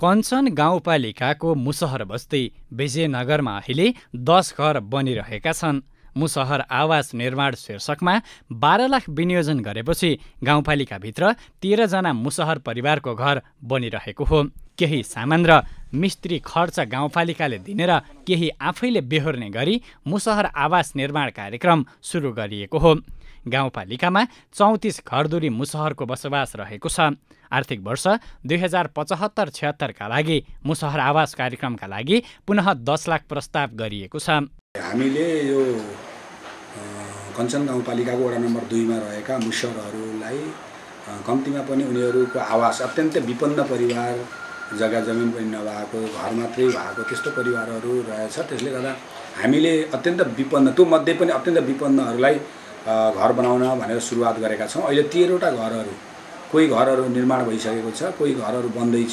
कञ्चन गाउँपालिकाको मुसहर बस्ती विजयनगरमा अहिले दस घर बनिरहेका छन् मुसहर आवास निर्माण शीर्षकमा बाह्र लाख विनियोजन गरेपछि गाउँपालिकाभित्र तेह्रजना मुसहर परिवारको घर बनिरहेको हो केही सामान र मिस्त्री खर्च गाउँपालिकाले दिनेर केही आफैले बेहोर्ने गरी मुसहर आवास निर्माण कार्यक्रम सुरु गरिएको हो गाउँपालिकामा चौतिस घरदुरी मुसहरको बसोबास रहेको छ आर्थिक वर्ष दुई हजार पचहत्तर छ्यात्तरका लागि मुसहर आवास कार्यक्रमका लागि पुनः दस लाख प्रस्ताव गरिएको छ हामीले यो कञ्चन गाउँपालिकाको वडा नम्बर दुईमा रहेका मुसहरहरूलाई कम्तीमा पनि उनीहरूको आवास अत्यन्तै विपन्न परिवार जग्गा जमिन पनि नभएको घर मात्रै भएको त्यस्तो परिवारहरू रहेछ त्यसले गर्दा हामीले अत्यन्त विपन्न त्यो मध्ये पनि अत्यन्त विपन्नहरूलाई घर बनाउन भनेर सुरुवात गरेका छौँ अहिले तेह्रवटा घरहरू कोही घरहरू निर्माण भइसकेको छ कोही घरहरू बन्दैछ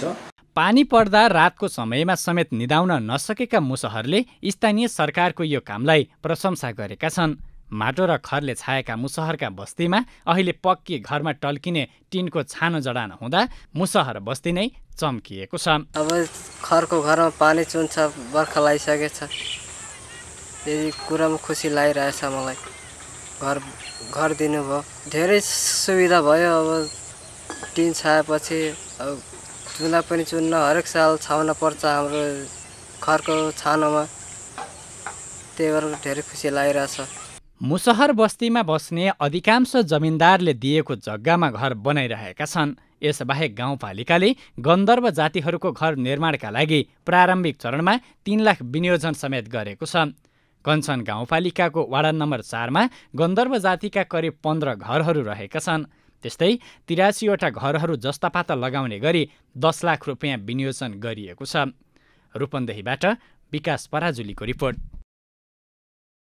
पानी पर्दा रातको समयमा समेत निदाउन नसकेका मुसहरूले स्थानीय सरकारको यो कामलाई प्रशंसा गरेका छन् माटो र खरले छाएका मुसहरका बस्तीमा अहिले पक्की घरमा टल्किने टिनको छानो जडान हुँदा मुसहर बस्ती नै चम्किएको छ अब खरको घरमा पानी चुन्छ बर्खा लागिसकेछ यदि कुरामा खुसी लागिरहेछ मलाई घर घर दिनुभयो धेरै सुविधा भयो अब टिन छाएपछि अब चुल्हा पनि चुन्न हरेक साल छाउन पर्छ हाम्रो खरको छानोमा त्यही भएर धेरै खुसी लागिरहेछ मुसहर बस्तीमा बस्ने अधिकांश जमिनदारले दिएको जग्गामा घर बनाइरहेका छन् यसबाहेक गाउँपालिकाले गन्धर्व जातिहरूको घर निर्माणका लागि प्रारम्भिक चरणमा तीन लाख विनियोजन समेत गरेको छ कञ्चन गाउँपालिकाको वाडा नम्बर चारमा गन्धर्व जातिका करिब पन्ध्र घरहरू रहेका छन् त्यस्तै तिरासीवटा घरहरू जस्तापाता लगाउने गरी दस लाख रुपियाँ विनियोजन गरिएको छ रूपन्देहीबाट विकास पराजुलीको रिपोर्ट